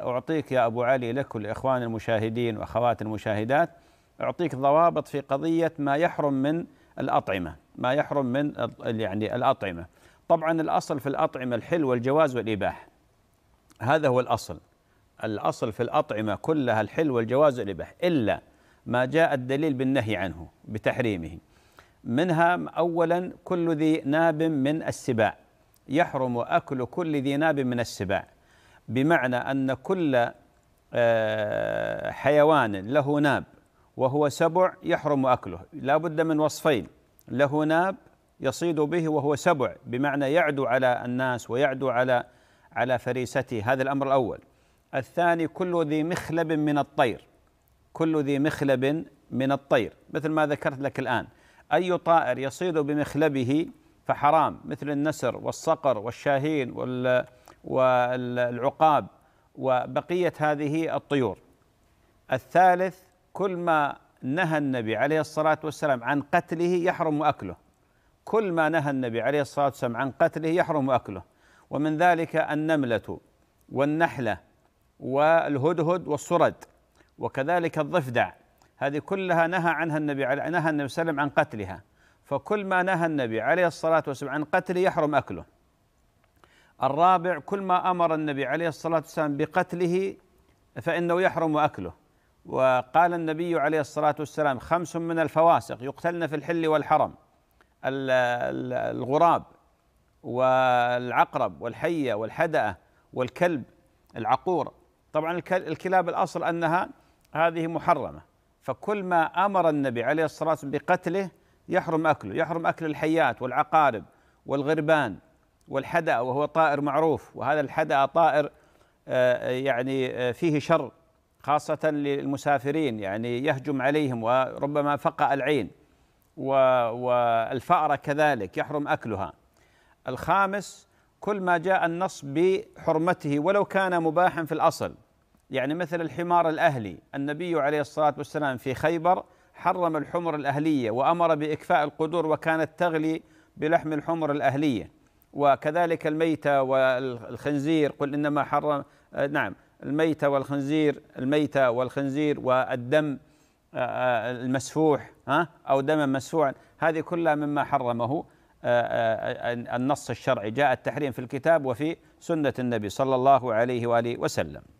أعطيك يا أبو علي لك والإخوان المشاهدين وأخوات المشاهدات أعطيك ضوابط في قضية ما يحرم من الأطعمة ما يحرم من يعني الأطعمة طبعا الأصل في الأطعمة الحل والجواز والإباح هذا هو الأصل الأصل في الأطعمة كلها الحل والجواز والإباح إلا ما جاء الدليل بالنهي عنه بتحريمه منها أولا كل ذي ناب من السباع يحرم أكل كل ذي ناب من السباع بمعنى أن كل آه، حيوان له ناب وهو سبع يحرم أكله لا بد من وصفين له ناب يصيد به وهو سبع بمعنى يعدو على الناس ويعدو على على فريسته هذا الأمر الأول الثاني كل ذي مخلب من الطير كل ذي مخلب من الطير مثل ما ذكرت لك الآن أي طائر يصيد بمخلبه فحرام مثل النسر والصقر والشاهين وال والعقاب وبقيه هذه الطيور. الثالث كل ما نهى النبي عليه الصلاه والسلام عن قتله يحرم اكله. كل ما نهى النبي عليه الصلاه والسلام عن قتله يحرم اكله ومن ذلك النمله والنحله والهدهد والصرد وكذلك الضفدع هذه كلها نهى عنها النبي نهى النبي صلى الله عليه وسلم عن قتلها فكل ما نهى النبي عليه الصلاه والسلام عن قتله يحرم اكله الرابع كل ما امر النبي عليه الصلاه والسلام بقتله فانه يحرم اكله وقال النبي عليه الصلاه والسلام خمس من الفواسق يقتلن في الحل والحرم الغراب والعقرب والحيه والحدأه والكلب العقور طبعا الكلاب الاصل انها هذه محرمه فكل ما امر النبي عليه الصلاه والسلام بقتله يحرم اكله يحرم اكل الحيات والعقارب والغربان والحدأ وهو طائر معروف وهذا الحدأ طائر آه، يعني آه، فيه شر خاصة للمسافرين يعني يهجم عليهم وربما فقأ العين والفأرة كذلك يحرم أكلها الخامس كل ما جاء النص بحرمته ولو كان مباحا في الأصل يعني مثل الحمار الأهلي النبي عليه الصلاة والسلام في خيبر حرم الحمر الأهلية وأمر بإكفاء القدور وكانت تغلي بلحم الحمر الأهلية وكذلك الميتة والخنزير قل إنما حرم نعم الميتة والخنزير الميتة والخنزير والدم آه، آه، المسفوح ها أو دما مسفوعا هذه كلها مما حرمه آه، النص الشرعي جاء التحريم في الكتاب وفي سنة النبي صلى الله عليه وآله وسلم